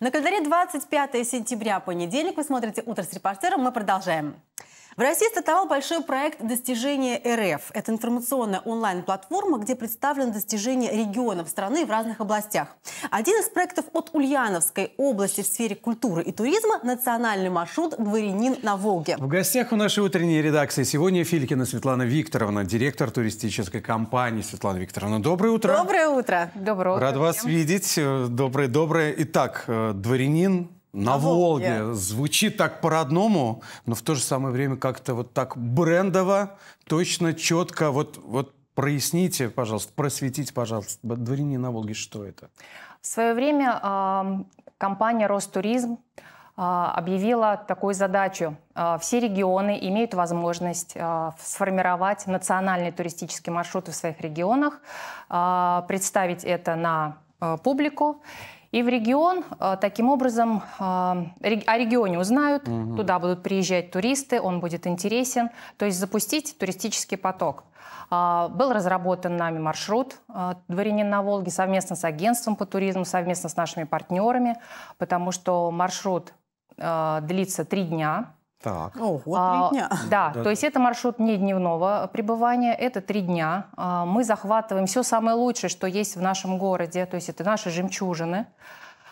На календаре 25 сентября, понедельник. Вы смотрите «Утро с репортером». Мы продолжаем. В России стартовал большой проект «Достижения РФ». Это информационная онлайн-платформа, где представлены достижения регионов страны в разных областях. Один из проектов от Ульяновской области в сфере культуры и туризма – национальный маршрут «Дворянин на Волге». В гостях у нашей утренней редакции сегодня Филькина Светлана Викторовна, директор туристической компании. Светлана Викторовна, доброе утро. Доброе утро. Доброе утро. Рад вас всем. видеть. Доброе, доброе. Итак, э, «Дворянин на Волге. Волге. Звучит так по-родному, но в то же самое время как-то вот так брендово, точно, четко. Вот, вот проясните, пожалуйста, просветите, пожалуйста, дворяне на Волге, что это? В свое время э, компания «Ростуризм» а, объявила такую задачу. А, все регионы имеют возможность а, сформировать национальные туристические маршруты в своих регионах, представить это на э, публику и в регион. Э, таким образом, э, о регионе узнают, угу. туда будут приезжать туристы, он будет интересен. То есть запустить туристический поток. А, был разработан нами маршрут э, «Дворянин на Волге» совместно с агентством по туризму, совместно с нашими партнерами, потому что маршрут длится три дня. Так. Ого, а, дня. Да, да, то есть это маршрут не дневного пребывания, это три дня. А, мы захватываем все самое лучшее, что есть в нашем городе, то есть это наши жемчужины.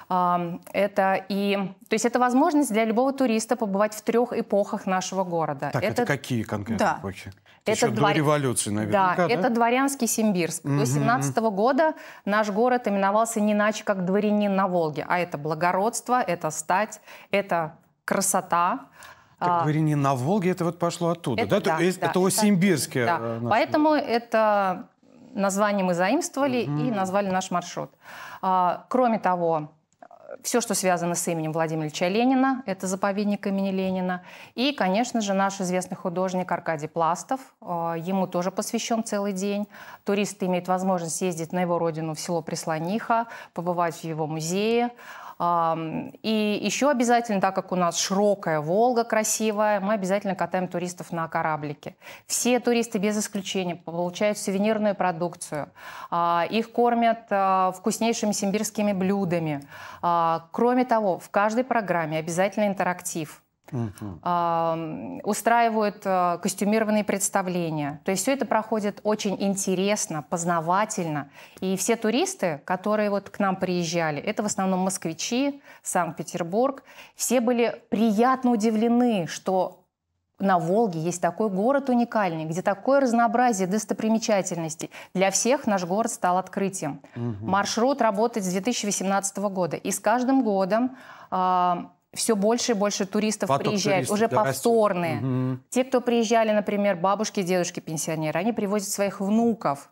А, это и, то есть это возможность для любого туриста побывать в трех эпохах нашего города. Так, это, это какие конкретно да. эпохи? Это Еще двор... до революции, наверное. Да, да, это дворянский Симбирск. Угу. До 17 -го года наш город именовался не иначе, как дворянин на Волге. А это благородство, это стать, это красота. Так, а. не на Волге, это вот пошло оттуда, это, да? да, это, да? Это Осимбирские. Да. Поэтому это название мы заимствовали угу. и назвали наш маршрут. А, кроме того, все, что связано с именем Владимира Ильича Ленина, это заповедник имени Ленина. И, конечно же, наш известный художник Аркадий Пластов, э, ему тоже посвящен целый день. Туристы имеют возможность ездить на его родину в село Преслониха, побывать в его музее. И еще обязательно, так как у нас широкая Волга красивая, мы обязательно катаем туристов на кораблике. Все туристы без исключения получают сувенирную продукцию. А, их кормят а, вкуснейшими симбирскими блюдами. А, кроме того, в каждой программе обязательно интерактив – угу. устраивают э, костюмированные представления. То есть все это проходит очень интересно, познавательно. И все туристы, которые вот к нам приезжали, это в основном москвичи, Санкт-Петербург, все были приятно удивлены, что на Волге есть такой город уникальный, где такое разнообразие достопримечательностей. Для всех наш город стал открытием. Угу. Маршрут работает с 2018 года. И с каждым годом а, все больше и больше туристов Поток приезжает, туристов, уже да, повторные. Угу. Те, кто приезжали, например, бабушки, дедушки, пенсионеры, они привозят своих внуков.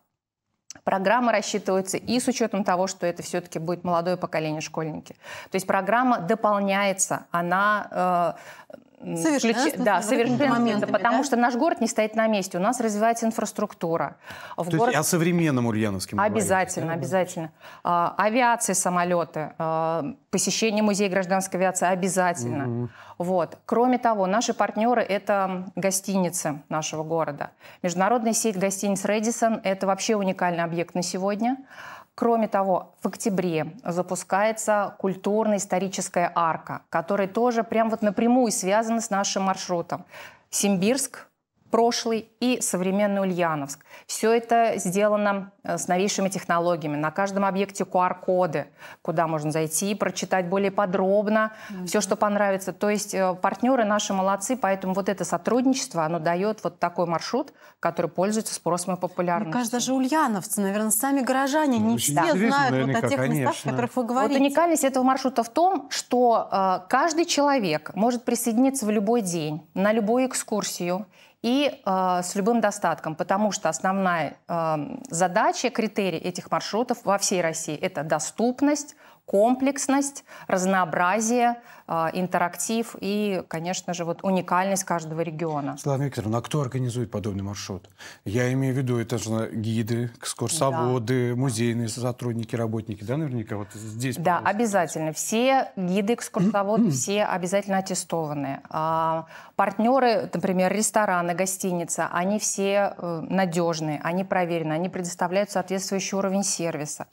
Программа рассчитывается и с учетом того, что это все-таки будет молодое поколение школьники. То есть программа дополняется, она э, ключ... да, совершенствоваться, потому да? что наш город не стоит на месте, у нас развивается инфраструктура. В То город... есть о современном Ульяновске Обязательно, говорите, обязательно. А, авиация, самолеты, а, посещение музея гражданской авиации обязательно. Угу. Вот. Кроме того, наши партнеры – это гостиницы нашего города. Международная сеть гостиниц «Редисон» – это вообще уникальный объект на сегодня – Кроме того, в октябре запускается культурно-историческая арка, которая тоже прям вот напрямую связана с нашим маршрутом. Симбирск, прошлый и современный Ульяновск. Все это сделано э, с новейшими технологиями. На каждом объекте QR-коды, куда можно зайти и прочитать более подробно mm-hmm. все, что понравится. То есть э, партнеры наши молодцы, поэтому вот это сотрудничество, оно дает вот такой маршрут, который пользуется спросом и популярностью. Мне кажется, даже ульяновцы, наверное, сами горожане ну, не все знают наверняка, вот о тех конечно. местах, о которых вы говорите. Вот уникальность этого маршрута в том, что э, каждый человек может присоединиться в любой день, на любую экскурсию, и э, с любым достатком, потому что основная э, задача, критерий этих маршрутов во всей России – это доступность, комплексность, разнообразие, а, интерактив и, конечно же, вот уникальность каждого региона. Светлана Викторовна, ну а кто организует подобный маршрут? Я имею в виду, это же гиды, экскурсоводы, да. музейные сотрудники, работники, да, наверняка вот здесь? Да, пожалуйста. обязательно. Все гиды, экскурсоводы, все обязательно аттестованы. А, партнеры, например, рестораны, гостиница, они все э, надежные, они проверены, они предоставляют соответствующий уровень сервиса.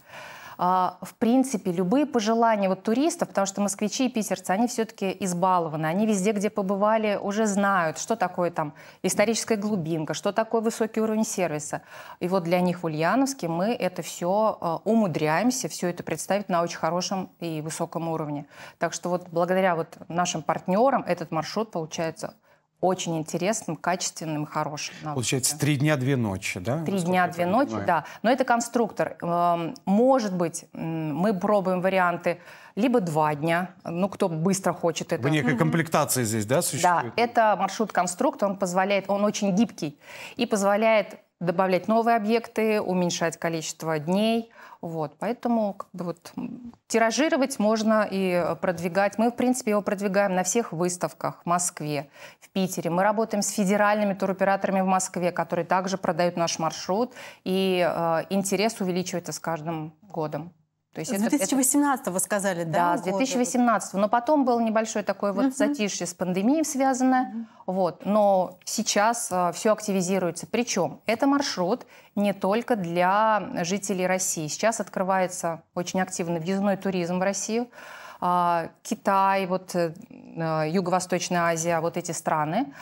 А, в принципе, любые пожелания вот туристов, потому что москвичи и питерцы, они все-таки избалованы, они везде, где побывали, уже знают, что такое там историческая глубинка, что такое высокий уровень сервиса. И вот для них в Ульяновске мы это все а, умудряемся, все это представить на очень хорошем и высоком уровне. Так что вот благодаря вот нашим партнерам этот маршрут получается очень интересным, качественным, хорошим. Навыке. Получается, три дня, две ночи, да? Три дня, две ночи, понимаю. да. Но это конструктор. Эм, может быть, мы пробуем варианты либо два дня, ну, кто быстро хочет это. Вы некая комплектация здесь, да, существует? Да, это маршрут-конструктор, он позволяет, он очень гибкий и позволяет добавлять новые объекты, уменьшать количество дней. Вот, поэтому как бы вот, тиражировать можно и продвигать. Мы, в принципе, его продвигаем на всех выставках в Москве, в Питере. Мы работаем с федеральными туроператорами в Москве, которые также продают наш маршрут, и э, интерес увеличивается с каждым годом. То есть с 2018 это, вы сказали, да? Да, с 2018. Но потом был небольшой такой вот uh-huh. затишье с пандемией связанное. Uh-huh. Вот. Но сейчас а, все активизируется. Причем это маршрут не только для жителей России. Сейчас открывается очень активный въездной туризм в Россию. А, Китай, вот, а, Юго-Восточная Азия, вот эти страны.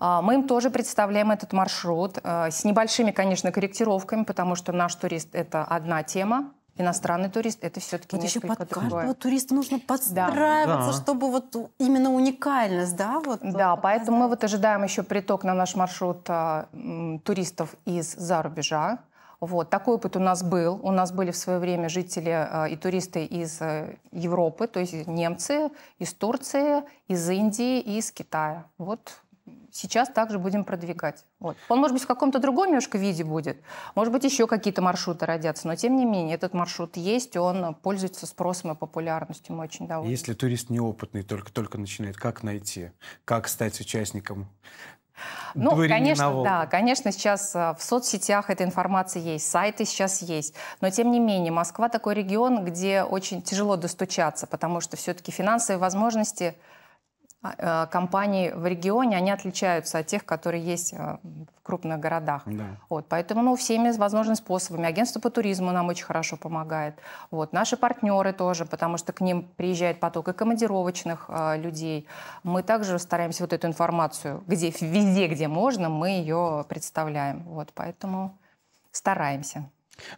А, мы им тоже представляем этот маршрут э, с небольшими, конечно, корректировками, потому что наш турист – это одна тема, Иностранный турист это все-таки вот несколько еще под другое. каждого туриста нужно подстраиваться, да. чтобы вот именно уникальность, да, вот. Э, да, вот, поэтому мы вот ожидаем еще приток на наш маршрут а, м, туристов из за рубежа. Вот такой опыт у нас был. У нас были в свое время жители а, и туристы из а, Европы, то есть немцы, из Турции, из Индии и из Китая. Вот сейчас также будем продвигать. Вот. Он, может быть, в каком-то другом немножко виде будет, может быть, еще какие-то маршруты родятся, но тем не менее этот маршрут есть, он пользуется спросом и популярностью, мы очень довольны. Если турист неопытный, только-только начинает, как найти, как стать участником ну, конечно, да, конечно, сейчас э, в соцсетях эта информация есть, сайты сейчас есть, но тем не менее Москва такой регион, где очень тяжело достучаться, потому что все-таки финансовые возможности а, э, компаний в регионе, они отличаются от тех, которые есть э, в крупных городах. Да. Вот, поэтому ну, всеми возможными способами. Агентство по туризму нам очень хорошо помогает. Вот, наши партнеры тоже, потому что к ним приезжает поток и командировочных э, людей. Мы также стараемся вот эту информацию, где, везде, где можно, мы ее представляем. Вот, поэтому стараемся.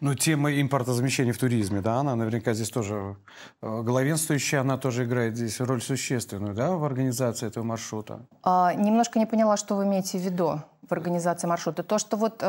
Ну, тема импортозамещения в туризме, да, она наверняка здесь тоже э, главенствующая, она тоже играет здесь роль существенную, да, в организации этого маршрута. А, немножко не поняла, что вы имеете в виду в организации маршрута. То, что вот э,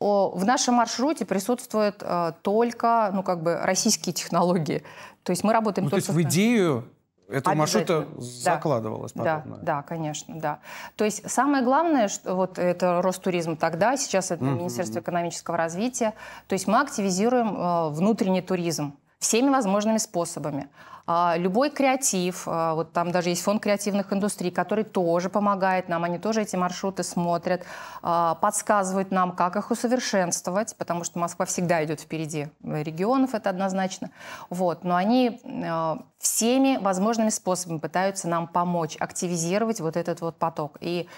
о, в нашем маршруте присутствуют э, только, ну, как бы, российские технологии. То есть мы работаем ну, только... То есть в идею это маршрута закладывалось, да, подобное. Да, да, конечно, да. То есть самое главное, что вот это рост туризма тогда, сейчас это mm-hmm. Министерство экономического развития. То есть мы активизируем э, внутренний туризм всеми возможными способами. А, любой креатив, а, вот там даже есть фонд креативных индустрий, который тоже помогает нам, они тоже эти маршруты смотрят, а, подсказывают нам, как их усовершенствовать, потому что Москва всегда идет впереди регионов, это однозначно. Вот. Но они всеми возможными способами пытаются нам помочь активизировать вот этот вот поток. И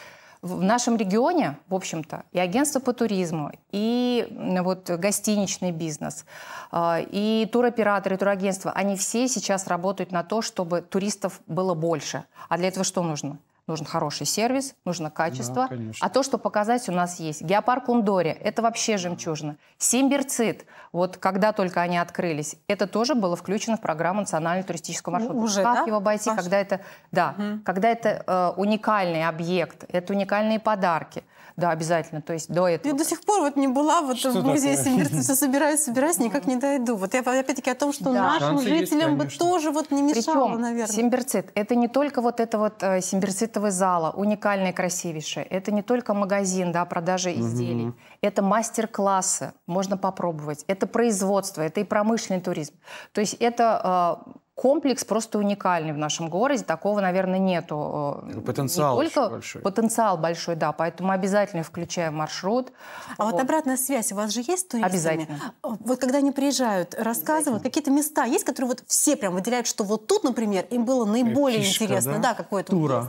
в нашем регионе, в общем-то, и агентство по туризму, и вот гостиничный бизнес, а, и туроператоры, и турагентства, они все сейчас работают на то, чтобы туристов было больше. А для этого что нужно? Нужен хороший сервис, нужно качество. Да, а то, что показать, у нас есть. Геопарк Ундори – это вообще жемчужина. Симбирцит, вот когда только они открылись, это тоже было включено в программу национального туристического ну, маршрута. Ну, уже, как да? его обойти, Паш? когда это, да, угу. когда это э, уникальный объект, это уникальные подарки. Да, обязательно. То есть до этого. Я до сих пор вот не была вот что в музее Симбирца, все собираюсь, собираюсь, никак не дойду. Вот я опять-таки о том, что да. нашим Шансы жителям есть, бы тоже вот не мешало, Причем, наверное. Симбирцит – это не только вот это вот э, симбирцитовая зала, уникальная, красивейшая. Это не только магазин, да, продажи изделий. Это мастер-классы, можно попробовать. Это производство, это и промышленный туризм. То есть это э, комплекс просто уникальный в нашем городе. Такого, наверное, нету. Э, ну, потенциал только большой. Потенциал большой, да. Поэтому обязательно включаем маршрут. А вот, вот обратная связь у вас же есть с туристами? Обязательно. А, вот когда они приезжают, рассказывают, какие-то места есть, которые вот все прям выделяют, что вот тут, например, им было наиболее Фишка, интересно. Да, да какое-то. Тура. Вот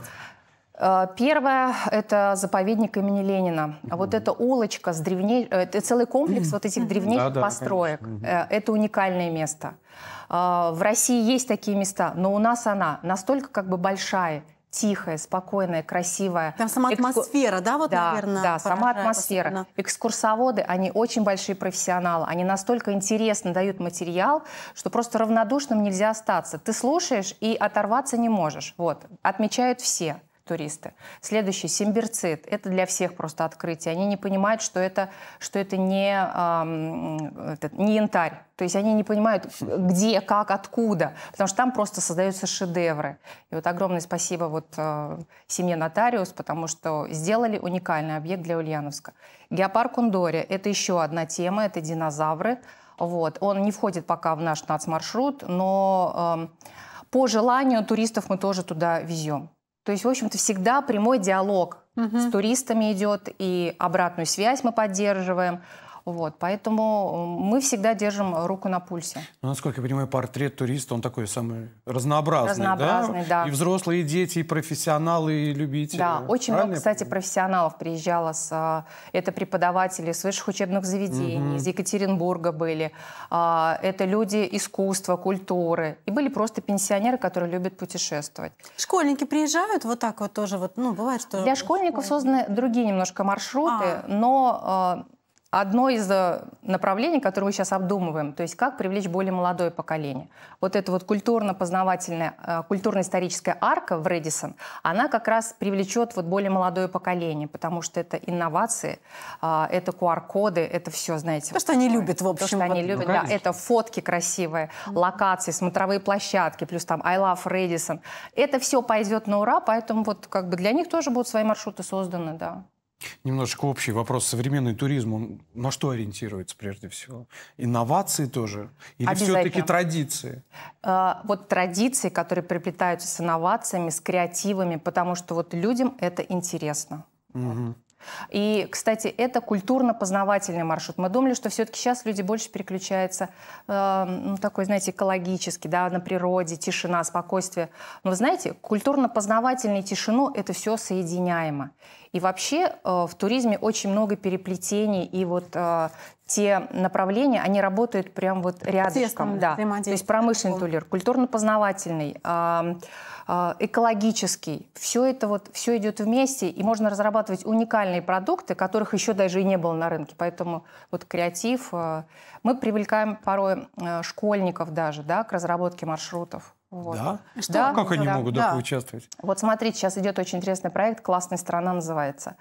Э, первое – это заповедник имени Ленина. Mm-hmm. Вот эта улочка с древней... Э, это целый комплекс mm-hmm. вот этих древнейших mm-hmm. построек. Mm-hmm. Это уникальное место. В России есть такие места, но у нас она настолько как бы большая, тихая, спокойная, красивая. Там сама атмосфера, Экску... да, вот, да, наверное? Да, сама атмосфера. Особенно. Экскурсоводы, они очень большие профессионалы, они настолько интересно дают материал, что просто равнодушным нельзя остаться. Ты слушаешь и оторваться не можешь. Вот, отмечают все туристы. Следующий – симбирцит. Это для всех просто открытие. Они не понимают, что это, что это не, э, это, не янтарь. То есть они не понимают, где, как, откуда. Потому что там просто создаются шедевры. И вот огромное спасибо вот, э, семье Нотариус, потому что сделали уникальный объект для Ульяновска. Геопарк Ундори – это еще одна тема, это динозавры. Вот. Он не входит пока в наш нацмаршрут, но э, по желанию туристов мы тоже туда везем. То есть, в общем-то, всегда прямой диалог угу. с туристами идет, и обратную связь мы поддерживаем. Вот, поэтому мы всегда держим руку на пульсе. Ну, насколько я понимаю, портрет туриста, он такой самый разнообразный, разнообразный да? да. И взрослые, и дети, и профессионалы, и любители. Да, очень Правильно? много, кстати, профессионалов приезжало. С, а, это преподаватели с высших учебных заведений, угу. из Екатеринбурга были. А, это люди искусства, культуры. И были просто пенсионеры, которые любят путешествовать. Школьники приезжают вот так вот тоже? Вот, ну, бывает, что... Для школьников созданы другие немножко маршруты, а. но а, одно из э, направлений, которое мы сейчас обдумываем, то есть как привлечь более молодое поколение. Вот эта вот культурно-познавательная, э, культурно-историческая арка в Редисон, она как раз привлечет вот более молодое поколение, потому что это инновации, э, это QR-коды, это все, знаете. То, вот, что они любят, в общем. То, что они любят, ну, конечно. да. Это фотки красивые, локации, смотровые площадки, плюс там I love Redison. Это все пойдет на ура, поэтому вот как бы для них тоже будут свои маршруты созданы, да немножко общий вопрос. Современный туризм, он на что ориентируется прежде всего? Инновации тоже? Или все-таки традиции? Э, вот традиции, которые приплетаются с инновациями, с креативами, потому что вот людям это интересно. Угу. И, кстати, это культурно-познавательный маршрут. Мы думали, что все-таки сейчас люди больше переключаются, э, ну, такой, знаете, экологический, да, на природе, тишина, спокойствие. Но, вы знаете, культурно-познавательный тишину – это все соединяемо. И вообще э, в туризме очень много переплетений и вот э, те направления, они работают прям вот рядышком. Да. То есть промышленный туризм, культурно-познавательный, а, экологический. Все это вот, все идет вместе, и можно разрабатывать уникальные продукты, которых еще даже и не было на рынке. Поэтому вот креатив. А, мы привлекаем порой а, школьников даже, да, к разработке маршрутов. Вот. Да? Что? да? Как они да. могут да. участвовать? Вот смотрите, сейчас идет очень интересный проект, «Классная страна» называется.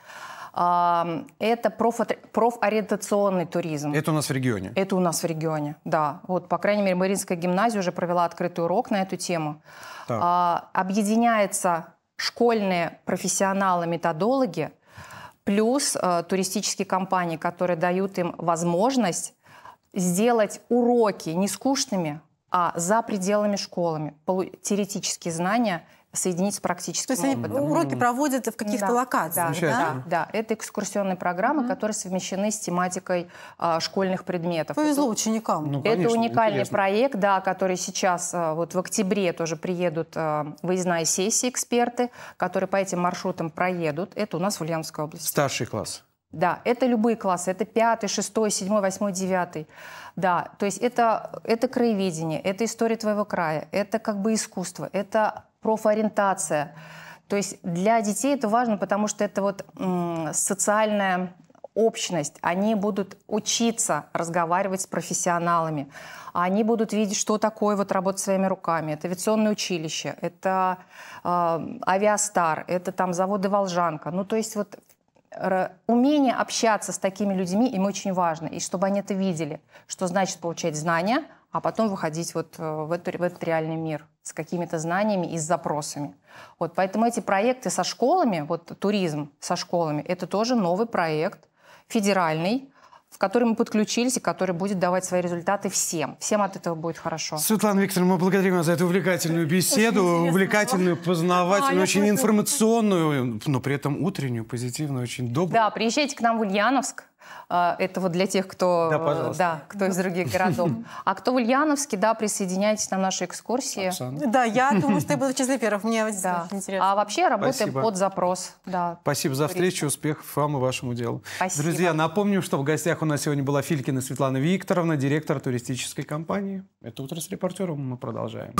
А, это профориентационный туризм. Это у нас в регионе? Это у нас в регионе, да. Вот, по крайней мере, Мариинская гимназия уже провела открытый урок на эту тему. Так. А, школьные профессионалы-методологи плюс э, туристические компании, которые дают им возможность сделать уроки не скучными, а за пределами школами теоретические знания соединить с практическим То есть они уроки проводят в каких-то да, локациях, да, да? Да, это экскурсионные программы, mm-hmm. которые совмещены с тематикой а, школьных предметов. Повезло это, ученикам. Ну, конечно, это уникальный интересно. проект, да, который сейчас, а, вот в октябре тоже приедут а, выездная сессия эксперты, которые по этим маршрутам проедут. Это у нас в Ульяновской области. Старший класс. Да, это любые классы, это пятый, шестой, седьмой, восьмой, девятый, Да, то есть это, это краеведение, это история твоего края, это как бы искусство, это профориентация. То есть для детей это важно, потому что это вот социальная общность, они будут учиться разговаривать с профессионалами, они будут видеть, что такое вот работа своими руками. Это авиационное училище, это э, авиастар, это там заводы Волжанка. Ну, то есть вот умение общаться с такими людьми им очень важно, и чтобы они это видели, что значит получать знания, а потом выходить вот э, в этот, в этот реальный мир с какими-то знаниями и с запросами. Вот, поэтому эти проекты со школами, вот туризм со школами, это тоже новый проект, федеральный, в который мы подключились и который будет давать свои результаты всем. Всем от этого будет хорошо. Светлана Викторовна, мы благодарим вас за эту увлекательную беседу, очень увлекательную, познавательную, а, очень информационную, но при этом утреннюю, позитивную, очень добрую. Да, приезжайте к нам в Ульяновск. А, это вот для тех, кто, да, э, да, кто из других городов. А кто в Ульяновске, да, присоединяйтесь на наши экскурсии. Оксана. Да, я думаю, что я буду в числе первых. Мне да. интересно. А вообще работаем Спасибо. под запрос. Да. Спасибо за встречу, успехов вам и вашему делу. Спасибо. Друзья, напомню, что в гостях у нас сегодня была Филькина Светлана Викторовна, директор туристической компании. Это «Утро с репортером» мы продолжаем.